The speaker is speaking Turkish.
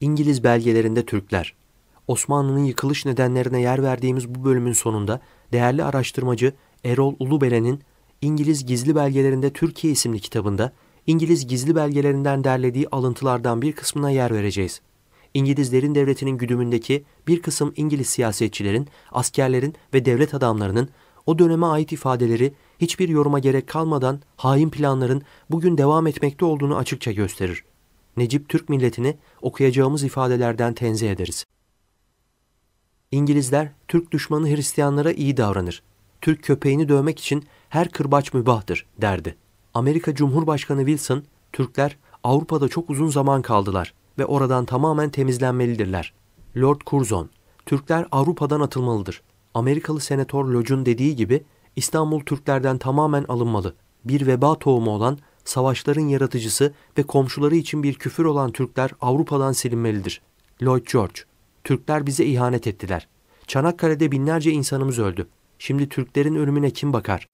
İngiliz belgelerinde Türkler. Osmanlı'nın yıkılış nedenlerine yer verdiğimiz bu bölümün sonunda değerli araştırmacı Erol Ulubelen'in İngiliz Gizli Belgelerinde Türkiye isimli kitabında İngiliz gizli belgelerinden derlediği alıntılardan bir kısmına yer vereceğiz. İngilizlerin devletinin güdümündeki bir kısım İngiliz siyasetçilerin, askerlerin ve devlet adamlarının o döneme ait ifadeleri hiçbir yoruma gerek kalmadan hain planların bugün devam etmekte olduğunu açıkça gösterir. Necip Türk milletini okuyacağımız ifadelerden tenzih ederiz. İngilizler Türk düşmanı Hristiyanlara iyi davranır. Türk köpeğini dövmek için her kırbaç mübahtır derdi. Amerika Cumhurbaşkanı Wilson, Türkler Avrupa'da çok uzun zaman kaldılar ve oradan tamamen temizlenmelidirler. Lord Curzon, Türkler Avrupa'dan atılmalıdır. Amerikalı senatör Lodge'un dediği gibi İstanbul Türklerden tamamen alınmalı. Bir veba tohumu olan savaşların yaratıcısı ve komşuları için bir küfür olan Türkler Avrupa'dan silinmelidir. Lloyd George, Türkler bize ihanet ettiler. Çanakkale'de binlerce insanımız öldü. Şimdi Türklerin ölümüne kim bakar?